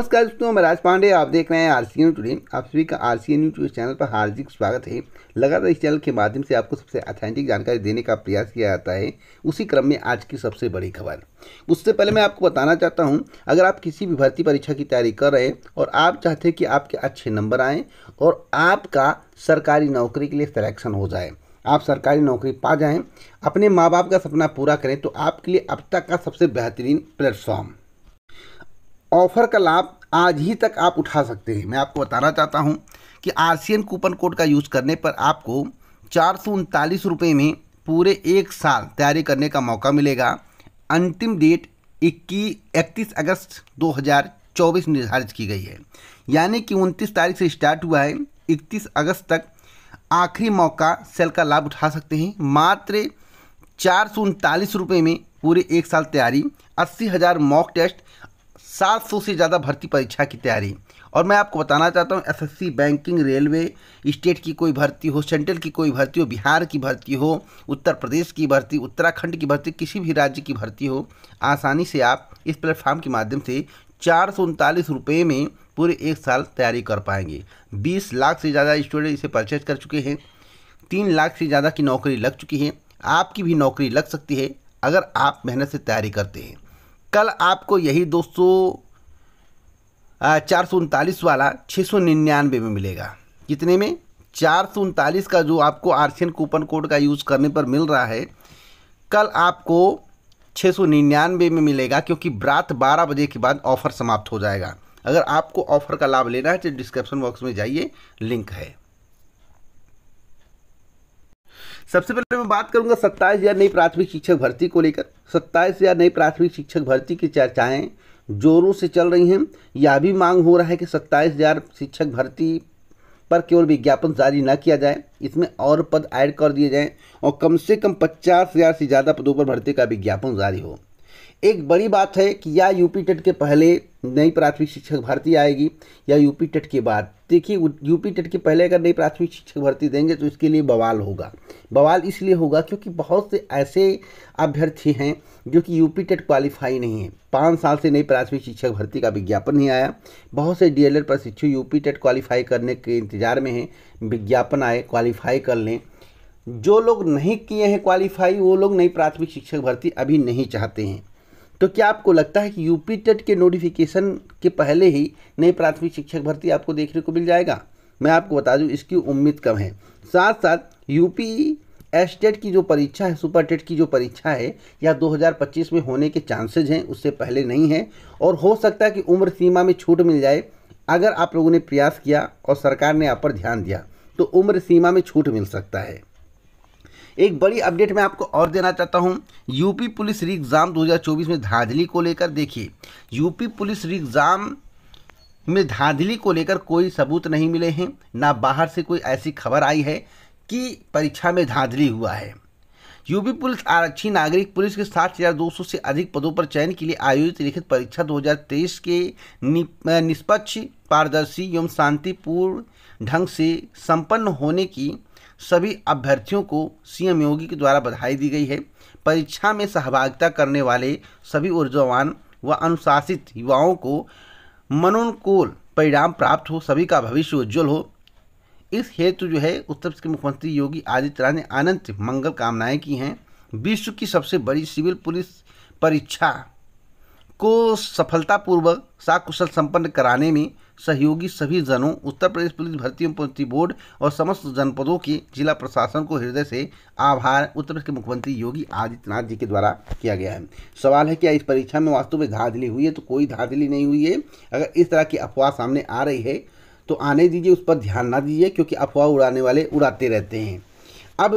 नमस्कार दोस्तों मैं राज पांडे आप देख रहे हैं आर सी एन टुडे आप सभी का R C N YouTube channel पर हार्दिक स्वागत है लगातार इस चैनल के माध्यम से आपको सबसे ऑथेंटिक जानकारी देने का प्रयास किया जाता है उसी क्रम में आज की सबसे बड़ी खबर उससे पहले मैं आपको बताना चाहता हूं अगर आप किसी भी भर्ती परीक्षा की तैयारी कर रहे हैं और आप चाहते हैं कि आपके अच्छे नंबर आएँ और आपका सरकारी नौकरी के लिए सलेक्शन हो जाए आप सरकारी नौकरी पा जाएँ अपने माँ बाप का सपना पूरा करें तो आपके लिए अब तक का सबसे बेहतरीन प्लेटफॉर्म ऑफर का लाभ आज ही तक आप उठा सकते हैं मैं आपको बताना चाहता हूँ कि आर कूपन कोड का यूज़ करने पर आपको चार सौ उनतालीस रुपये में पूरे एक साल तैयारी करने का मौका मिलेगा अंतिम डेट इक्की इकतीस अगस्त 2024 निर्धारित की गई है यानी कि उनतीस तारीख से स्टार्ट हुआ है इकतीस अगस्त तक आखिरी मौका सेल का लाभ उठा सकते हैं मात्र चार सौ उनतालीस रुपये में पूरे एक साल तैयारी अस्सी हज़ार मॉक टेस्ट सात सौ से ज़्यादा भर्ती परीक्षा की तैयारी और मैं आपको बताना चाहता हूँ एसएससी बैंकिंग रेलवे स्टेट की कोई भर्ती हो सेंट्रल की कोई भर्ती हो बिहार की भर्ती हो उत्तर प्रदेश की भर्ती उत्तराखंड की भर्ती किसी भी राज्य की भर्ती हो आसानी से आप इस प्लेटफॉर्म के माध्यम से चार सौ उनतालीस रुपये में पूरे एक साल तैयारी कर पाएंगे बीस लाख से ज़्यादा स्टूडेंट इसे परचेज कर चुके हैं तीन लाख से ज़्यादा की नौकरी लग चुकी है आपकी भी नौकरी लग सकती है अगर आप मेहनत से तैयारी करते हैं कल आपको यही दोस्तों चार सौ उनतालीस वाला छः सौ निन्यानवे में मिलेगा कितने में चार सौ उनतालीस का जो आपको आरसीएन कूपन कोड का यूज़ करने पर मिल रहा है कल आपको छः सौ निन्यानवे में मिलेगा क्योंकि रात बारह बजे के बाद ऑफ़र समाप्त हो जाएगा अगर आपको ऑफ़र का लाभ लेना है तो डिस्क्रिप्शन बॉक्स में जाइए लिंक है सबसे पहले मैं बात करूंगा सत्ताईस हज़ार नई प्राथमिक शिक्षक भर्ती को लेकर सत्ताईस हज़ार नई प्राथमिक शिक्षक भर्ती की चर्चाएं जोरों से चल रही हैं यह भी मांग हो रहा है कि सत्ताईस हज़ार शिक्षक भर्ती पर केवल विज्ञापन जारी न किया जाए इसमें और पद ऐड कर दिए जाएं और कम से कम पचास हज़ार से ज़्यादा पदों पर भर्ती का विज्ञापन जारी हो एक बड़ी बात है कि या यूपी टेट के पहले नई प्राथमिक शिक्षक भर्ती आएगी या यूपी टेट के बाद देखिए यूपी टेट के पहले अगर नई प्राथमिक शिक्षक भर्ती देंगे तो इसके लिए बवाल होगा बवाल इसलिए होगा क्योंकि बहुत से ऐसे अभ्यर्थी हैं जो कि यूपी टेट क्वालिफाई नहीं है पाँच साल से नई प्राथमिक शिक्षक भर्ती का विज्ञापन नहीं आया बहुत से डी एल एड प्रशिक्षु पी टेट क्वालिफाई करने के इंतज़ार में हैं विज्ञापन आए क्वालिफाई कर लें जो लोग नहीं किए हैं क्वालिफाई वो लोग नई प्राथमिक शिक्षक भर्ती अभी नहीं चाहते हैं तो क्या आपको लगता है कि यूपी टेट के नोटिफिकेशन के पहले ही नई प्राथमिक शिक्षक भर्ती आपको देखने को मिल जाएगा मैं आपको बता दूं इसकी उम्मीद कम है साथ साथ यूपी एस टेट की जो परीक्षा है सुपर टेट की जो परीक्षा है या 2025 में होने के चांसेज हैं उससे पहले नहीं है और हो सकता है कि उम्र सीमा में छूट मिल जाए अगर आप लोगों ने प्रयास किया और सरकार ने आप पर ध्यान दिया तो उम्र सीमा में छूट मिल सकता है एक बड़ी अपडेट मैं आपको और देना चाहता हूं यूपी पुलिस री एग्ज़ाम 2024 में धांधली को लेकर देखिए यूपी पुलिस री एग्ज़ाम में धांधली को लेकर कोई सबूत नहीं मिले हैं ना बाहर से कोई ऐसी खबर आई है कि परीक्षा में धांधली हुआ है यूपी पुलिस आरक्षी नागरिक पुलिस के सात हज़ार दो सौ से अधिक पदों पर चयन के लिए आयोजित लिखित परीक्षा 2023 के निष्पक्ष पारदर्शी एवं शांतिपूर्ण ढंग से संपन्न होने की सभी अभ्यर्थियों को सीएम योगी के द्वारा बधाई दी गई है परीक्षा में सहभागिता करने वाले सभी ऊर्जावान व अनुशासित युवाओं को मनोनुकूल परिणाम प्राप्त हो सभी का भविष्य उज्ज्वल हो इस हेतु जो है उत्तर प्रदेश के मुख्यमंत्री योगी आदित्यनाथ ने अनंत मंगल कामनाएं की हैं विश्व की सबसे बड़ी सिविल पुलिस परीक्षा को सफलतापूर्वक साकुशल संपन्न कराने में सहयोगी सभी जनों उत्तर प्रदेश पुलिस भर्ती एवं प्रोन्नति बोर्ड और समस्त जनपदों के जिला प्रशासन को हृदय से आभार उत्तर प्रदेश के मुख्यमंत्री योगी आदित्यनाथ जी के द्वारा किया गया है सवाल है क्या इस परीक्षा में वास्तव में धांधली हुई है तो कोई धांधली नहीं हुई है अगर इस तरह की अफवाह सामने आ रही है तो आने दीजिए उस पर ध्यान ना दीजिए क्योंकि अफवाह उड़ाने वाले उड़ाते रहते हैं अब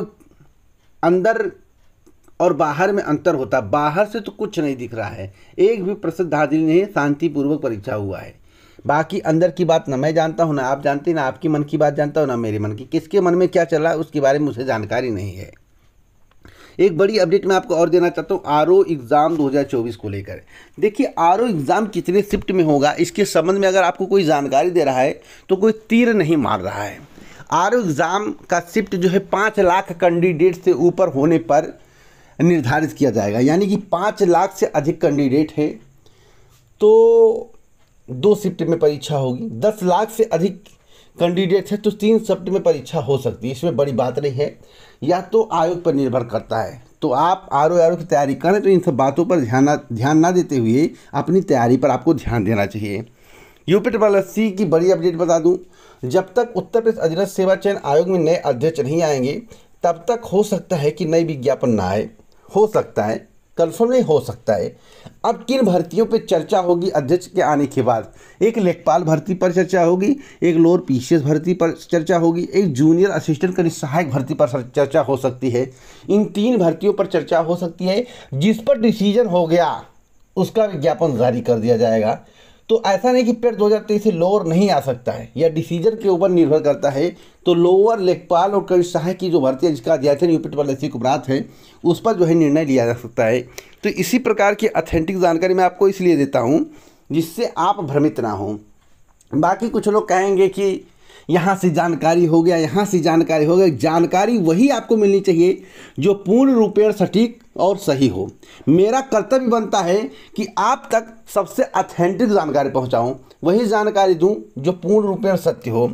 अंदर और बाहर में अंतर होता बाहर से तो कुछ नहीं दिख रहा है एक भी प्रसिद्ध धांधली नहीं शांतिपूर्वक परीक्षा हुआ है बाकी अंदर की बात ना मैं जानता हूँ ना आप जानते ना आपकी मन की बात जानता हूँ ना मेरे मन की किसके मन में क्या चल रहा है उसके बारे में मुझे जानकारी नहीं है एक बड़ी अपडेट मैं आपको और देना चाहता हूँ आर एग्ज़ाम 2024 को लेकर देखिए आर एग्ज़ाम कितने शिफ्ट में होगा इसके संबंध में अगर आपको कोई जानकारी दे रहा है तो कोई तीर नहीं मार रहा है आर एग्ज़ाम का शिफ्ट जो है पाँच लाख कैंडिडेट से ऊपर होने पर निर्धारित किया जाएगा यानी कि पाँच लाख से अधिक कैंडिडेट है तो दो शिफ्ट में परीक्षा होगी दस लाख से अधिक कैंडिडेट है तो तीन शिफ्ट में परीक्षा हो सकती है इसमें बड़ी बात नहीं है या तो आयोग पर निर्भर करता है तो आप आर ओ आर ओ की तैयारी करें तो इन सब बातों पर ध्यान ध्यान ना देते हुए अपनी तैयारी पर आपको ध्यान देना चाहिए यूपी ट्रिपल एस सी की बड़ी अपडेट बता दूं जब तक उत्तर प्रदेश अधीनस्थ सेवा चयन आयोग में नए अध्यक्ष नहीं आएंगे तब तक हो सकता है कि नए विज्ञापन ना आए हो सकता है कन्फर्म नहीं हो सकता है अब किन भर्तियों पे चर्चा होगी अध्यक्ष के आने के बाद एक लेखपाल भर्ती पर चर्चा होगी एक लोअर पीसीएस भर्ती पर चर्चा होगी एक जूनियर असिस्टेंट कनी सहायक भर्ती पर चर्चा हो सकती है इन तीन भर्तियों पर चर्चा हो सकती है जिस पर डिसीजन हो गया उसका विज्ञापन जारी कर दिया जाएगा तो ऐसा नहीं कि पेड़ दो हज़ार तेईस से लोअर नहीं आ सकता है या डिसीजन के ऊपर निर्भर करता है तो लोअर लेखपाल और कवि शाह की जो भर्ती है जिसका अध्ययन यूपी पलसी कुमरात है उस पर जो है निर्णय लिया जा सकता है तो इसी प्रकार की अथेंटिक जानकारी मैं आपको इसलिए देता हूँ जिससे आप भ्रमित ना हों बाकी कुछ लोग कहेंगे कि यहाँ से जानकारी हो गया यहाँ से जानकारी हो गया जानकारी वही आपको मिलनी चाहिए जो पूर्ण रूपेण सटीक और सही हो मेरा कर्तव्य बनता है कि आप तक सबसे अथेंटिक जानकारी पहुंचाऊं वही जानकारी दूं जो पूर्ण रूप में सत्य हो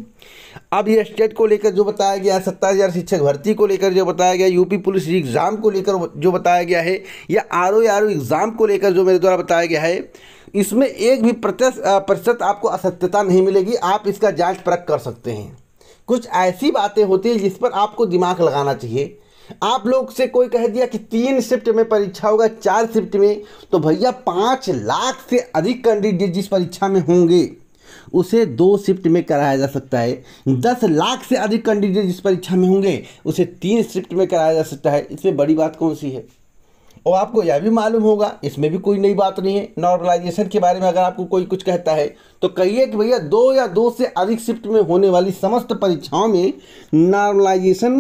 अब ये स्टेट को लेकर जो बताया गया है सत्ताईस हज़ार शिक्षक भर्ती को लेकर जो बताया गया यूपी पुलिस एग्ज़ाम को लेकर जो बताया गया है या आर ओ आर एग्ज़ाम को लेकर जो मेरे द्वारा बताया गया है इसमें एक भी प्रतिशत आपको असत्यता नहीं मिलेगी आप इसका जांच परख कर सकते हैं कुछ ऐसी बातें होती हैं जिस पर आपको दिमाग लगाना चाहिए आप लोग से कोई कह दिया कि तीन शिफ्ट में परीक्षा होगा चार शिफ्ट में तो भैया पाँच लाख से अधिक कैंडिडेट जिस परीक्षा में होंगे उसे दो शिफ्ट में कराया जा सकता है दस लाख से अधिक कैंडिडेट जिस परीक्षा में होंगे उसे तीन शिफ्ट में कराया जा सकता है इसमें बड़ी बात कौन सी है और आपको यह भी मालूम होगा इसमें भी कोई नई बात नहीं है नॉर्मलाइजेशन के बारे में अगर आपको कोई कुछ कहता है तो कहिए कि भैया दो या दो से अधिक शिफ्ट में होने वाली समस्त परीक्षाओं में नॉर्मलाइजेशन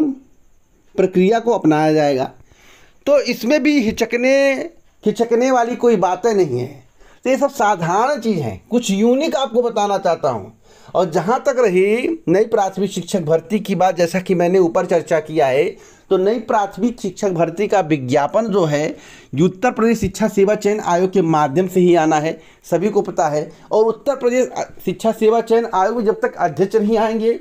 प्रक्रिया को अपनाया जाएगा तो इसमें भी हिचकने हिचकने वाली कोई बातें नहीं है तो ये सब साधारण चीज़ हैं कुछ यूनिक आपको बताना चाहता हूँ और जहाँ तक रही नई प्राथमिक शिक्षक भर्ती की बात जैसा कि मैंने ऊपर चर्चा किया है तो नई प्राथमिक शिक्षक भर्ती का विज्ञापन जो है उत्तर प्रदेश शिक्षा सेवा चयन आयोग के माध्यम से ही आना है सभी को पता है और उत्तर प्रदेश शिक्षा सेवा चयन आयोग में जब तक अध्यक्ष नहीं आएंगे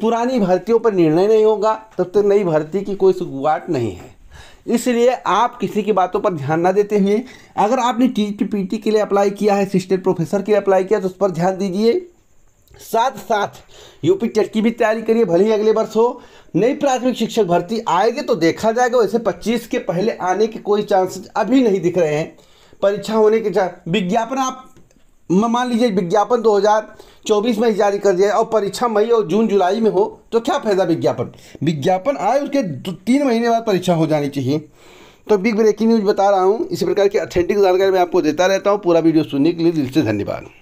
पुरानी भर्तियों पर निर्णय नहीं होगा तब तक नई भर्ती की कोई शुरुआत नहीं है इसलिए आप किसी की बातों पर ध्यान ना देते हुए अगर आपने टी टी पी टी के लिए अप्लाई किया है असिस्टेंट प्रोफेसर के लिए अप्लाई किया तो उस पर ध्यान दीजिए साथ साथ यूपी टेट की भी तैयारी करिए भले ही अगले वर्ष हो नई प्राथमिक शिक्षक भर्ती आएगी तो देखा जाएगा वैसे 25 के पहले आने के कोई चांसेस अभी नहीं दिख रहे हैं परीक्षा होने के विज्ञापन आप मान लीजिए विज्ञापन 2024 में जारी कर दिया और परीक्षा मई और जून जुलाई में हो तो क्या फ़ायदा विज्ञापन विज्ञापन आए उसके दो तीन महीने बाद परीक्षा हो जानी चाहिए तो बिग ब्रेकिंग न्यूज़ बता रहा हूँ इसी प्रकार की अथेंटिक जानकारी मैं आपको देता रहता हूँ पूरा वीडियो सुनने के लिए दिल से धन्यवाद